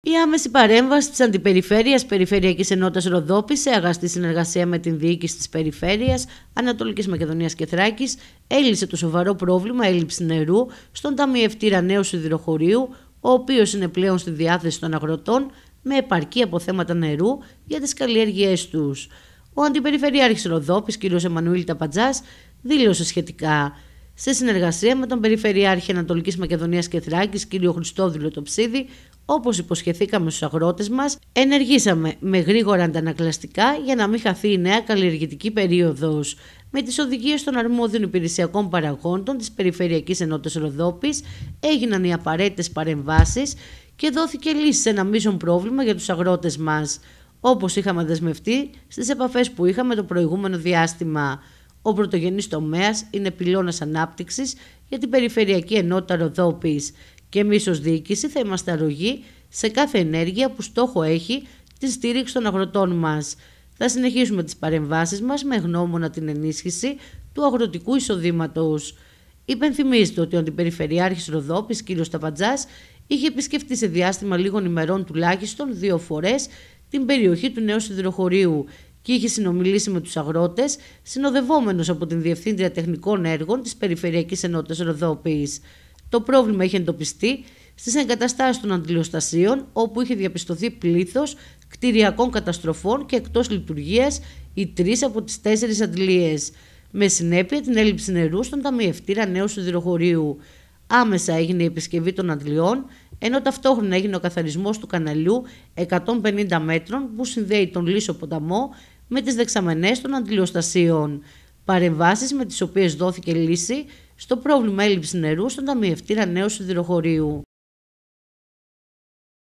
Η άμεση παρέμβαση της Αντιπεριφέρειας Περιφερειακής Ενότητας Ροδόπης σε αγαστή συνεργασία με την διοίκηση της Περιφέρειας Ανατολικής Μακεδονίας και Θράκης έλυσε το σοβαρό πρόβλημα έλλειψη νερού στον ταμιευτήρα νέου σιδηροχωρίου, ο οποίος είναι πλέον στη διάθεση των αγροτών με επαρκή αποθέματα νερού για τις καλλιέργειές τους. Ο Αντιπεριφερειάρχης Ροδόπης, κ. Εμμανουήλ Ταπατζάς, δήλωσε σχετικά. Σε συνεργασία με τον Περιφερειάρχη Ανατολικής Μακεδονίας και Θράκης, κ. Χριστόδηλο Τοψίδη, Όπως υποσχεθήκαμε στους αγρότες μας, ενεργήσαμε με γρήγορα αντανακλαστικά για να μην χαθεί η νέα καλλιεργητική περίοδος. Με τις οδηγίες των αρμόδιων υπηρεσιακών παραγόντων της Περιφερειακής Ενότητας Ροδόπης, έγιναν οι απαραίτητες παρεμβάσεις και δόθηκε λύση σε ένα μείζον πρόβλημα για τους αγρότες μας, όπως είχαμε δεσμευτεί στις επαφές που είχαμε το προηγούμενο διάστημα. Ο πρωτογενής τομέας είναι πυλώνας ανάπτυξης για την Περιφερειακή Ενότητα Ροδόπης και εμείς ως διοίκηση θα είμαστε αρρωγοί σε κάθε ενέργεια που στόχο έχει τη στήριξη των αγροτών μας. Θα συνεχίσουμε τις παρεμβάσεις μας με γνώμονα την ενίσχυση του αγροτικού εισοδήματος. Υπενθυμίζεται ότι ο Αντιπεριφερειάρχης Ροδόπης, κ. Σταπατζά, είχε επισκεφτεί σε διάστημα λίγων ημερών τουλάχιστον δύο φορές την περιοχή του νέου σιδηροχωρίου και είχε συνομιλήσει με τους αγρότες, συνοδευόμενος από την Διευθύντρια Τεχνικών Έργων της Περιφερειακής Ενότητας Ροδόπης. Το πρόβλημα είχε εντοπιστεί στις εγκαταστάσεις των αντιλιοστασίων όπου είχε διαπιστωθεί πλήθος κτηριακών καταστροφών και εκτός λειτουργίας οι τρεις από τις τέσσερις αντιλίες με συνέπεια την έλλειψη νερού στον ταμιευτήρα νέου σιδηροχωρίου. Άμεσα έγινε η επισκευή των αντλειών, ενώ ταυτόχρονα έγινε ο καθαρισμός του καναλιού 150 μέτρων που συνδέει τον Λύσο ποταμό με τις δεξαμενές των αντιλιοστασίων. παρεμβάσεις με τις οποίες δόθηκε λύση στο πρόβλημα έλλειψη νερού στον ταμιευτήρα νέου σιδηροχωρίου.